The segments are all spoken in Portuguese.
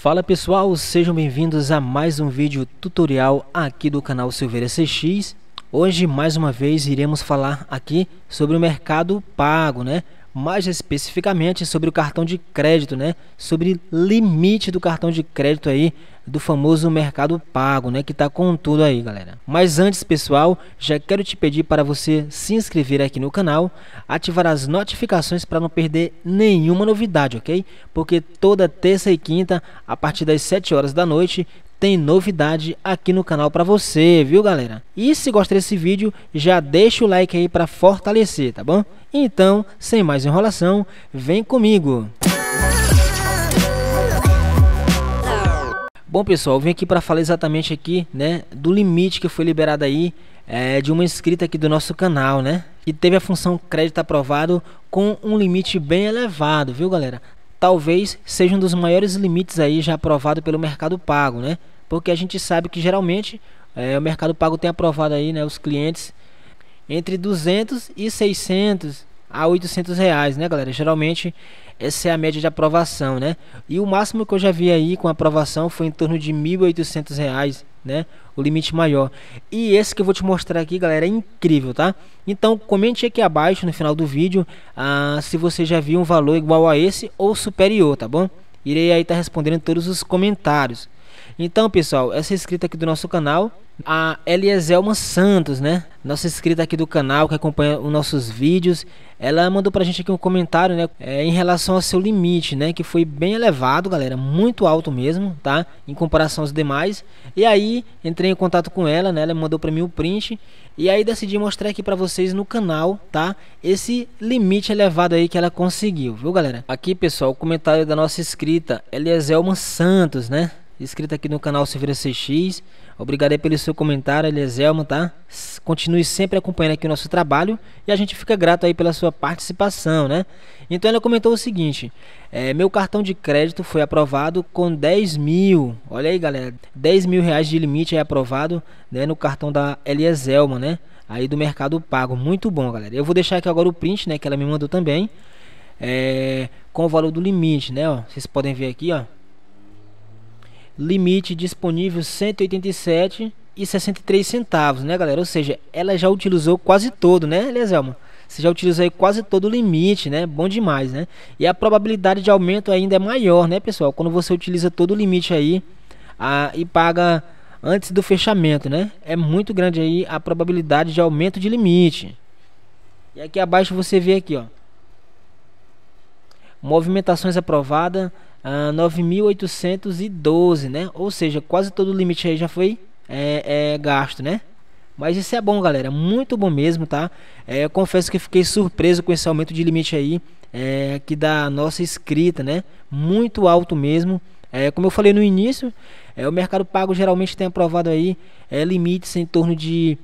Fala pessoal, sejam bem-vindos a mais um vídeo tutorial aqui do canal Silveira CX. Hoje, mais uma vez, iremos falar aqui sobre o mercado pago, né? mais especificamente sobre o cartão de crédito, né? Sobre limite do cartão de crédito aí do famoso mercado pago, né? Que tá com tudo aí, galera. Mas antes, pessoal, já quero te pedir para você se inscrever aqui no canal, ativar as notificações para não perder nenhuma novidade, ok? Porque toda terça e quinta, a partir das 7 horas da noite, tem novidade aqui no canal para você, viu galera? E se gostar desse vídeo, já deixa o like aí para fortalecer, tá bom? Então, sem mais enrolação, vem comigo! Bom pessoal, vim aqui para falar exatamente aqui, né, do limite que foi liberado aí é, de uma inscrita aqui do nosso canal, né? E teve a função crédito aprovado com um limite bem elevado, viu galera? talvez seja um dos maiores limites aí já aprovado pelo mercado pago, né? Porque a gente sabe que geralmente é, o mercado pago tem aprovado aí, né, os clientes entre 200 e 600 a 800 reais, né, galera? Geralmente essa é a média de aprovação, né? E o máximo que eu já vi aí com aprovação foi em torno de 1.800 reais né? O limite maior. E esse que eu vou te mostrar aqui, galera, é incrível, tá? Então, comente aqui abaixo no final do vídeo ah, se você já viu um valor igual a esse ou superior, tá bom? Irei aí estar tá respondendo todos os comentários. Então, pessoal, essa é a inscrita aqui do nosso canal a Eliezelma Santos, né? Nossa inscrita aqui do canal que acompanha os nossos vídeos, ela mandou pra gente aqui um comentário, né? É, em relação ao seu limite, né? Que foi bem elevado, galera, muito alto mesmo, tá? Em comparação aos demais. E aí entrei em contato com ela, né? Ela mandou pra mim o print e aí decidi mostrar aqui pra vocês no canal, tá? Esse limite elevado aí que ela conseguiu, viu, galera? Aqui, pessoal, o comentário da nossa inscrita Eliezelma Santos, né? inscrito aqui no canal Silveira CX. Obrigado aí pelo seu comentário, Eliezelmo, tá? Continue sempre acompanhando aqui o nosso trabalho e a gente fica grato aí pela sua participação, né? Então ela comentou o seguinte: é, meu cartão de crédito foi aprovado com 10 mil. Olha aí, galera, 10 mil reais de limite é aprovado né, no cartão da Eliezelmo, né? Aí do Mercado Pago. Muito bom, galera. Eu vou deixar aqui agora o print, né? Que ela me mandou também. É, com o valor do limite, né? Ó, vocês podem ver aqui, ó limite disponível 187 e 63 centavos, né, galera? Ou seja, ela já utilizou quase todo, né, Leselma? Você já utilizou aí quase todo o limite, né? Bom demais, né? E a probabilidade de aumento ainda é maior, né, pessoal? Quando você utiliza todo o limite aí a, e paga antes do fechamento, né? É muito grande aí a probabilidade de aumento de limite. E aqui abaixo você vê aqui, ó. Movimentações aprovadas, ah, 9.812, né? Ou seja, quase todo o limite aí já foi é, é, gasto, né? Mas isso é bom, galera. Muito bom mesmo, tá? É, eu confesso que fiquei surpreso com esse aumento de limite aí. É, que da nossa escrita, né? Muito alto mesmo. É, como eu falei no início, é, o Mercado Pago geralmente tem aprovado aí é, limites em torno de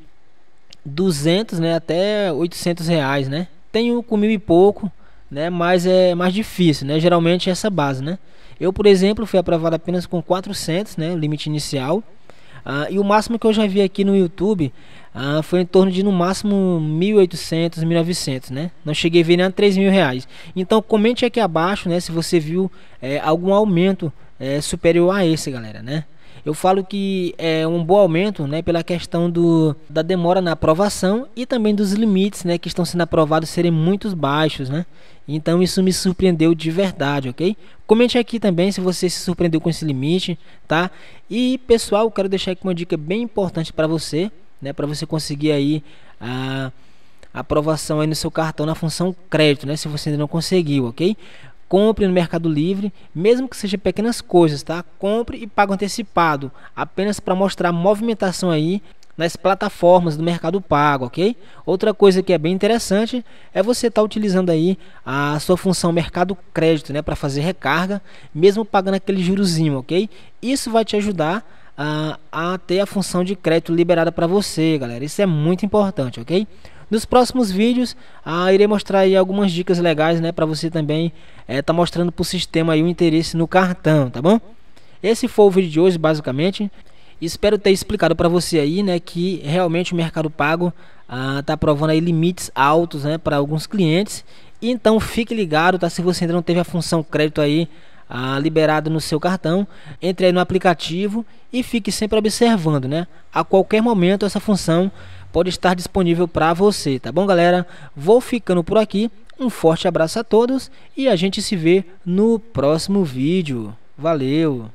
200 né, até 800 reais, né? Tem um com mil e pouco, né? Mas é mais difícil, né? Geralmente é essa base, né? Eu, por exemplo, fui aprovado apenas com 400, né? Limite inicial. Ah, e o máximo que eu já vi aqui no YouTube ah, foi em torno de no máximo 1.800, 1.900, né? Não cheguei a ver nem a 3 mil reais. Então comente aqui abaixo, né? Se você viu é, algum aumento é, superior a esse, galera, né? Eu falo que é um bom aumento né, pela questão do, da demora na aprovação e também dos limites né, que estão sendo aprovados serem muito baixos. Né? Então isso me surpreendeu de verdade, ok? Comente aqui também se você se surpreendeu com esse limite, tá? E pessoal, quero deixar aqui uma dica bem importante para você, né? Para você conseguir aí a aprovação aí no seu cartão na função crédito, né? Se você ainda não conseguiu, ok? Compre no Mercado Livre, mesmo que seja pequenas coisas, tá? Compre e pague antecipado, apenas para mostrar movimentação aí nas plataformas do Mercado Pago, ok? Outra coisa que é bem interessante é você estar tá utilizando aí a sua função Mercado Crédito, né, para fazer recarga, mesmo pagando aquele jurozinho, ok? Isso vai te ajudar ah, a ter a função de crédito liberada para você, galera. Isso é muito importante, ok? Nos próximos vídeos, ah, irei mostrar aí algumas dicas legais, né? Para você também estar eh, é, tá mostrando para o sistema aí o interesse no cartão, tá bom? Esse foi o vídeo de hoje, basicamente. Espero ter explicado para você aí, né? Que realmente o Mercado Pago ah, tá provando aí limites altos, né? Para alguns clientes. Então fique ligado, tá? Se você ainda não teve a função crédito aí ah, liberado no seu cartão, entre aí no aplicativo e fique sempre observando, né? A qualquer momento essa função pode estar disponível para você, tá bom, galera? Vou ficando por aqui. Um forte abraço a todos e a gente se vê no próximo vídeo. Valeu!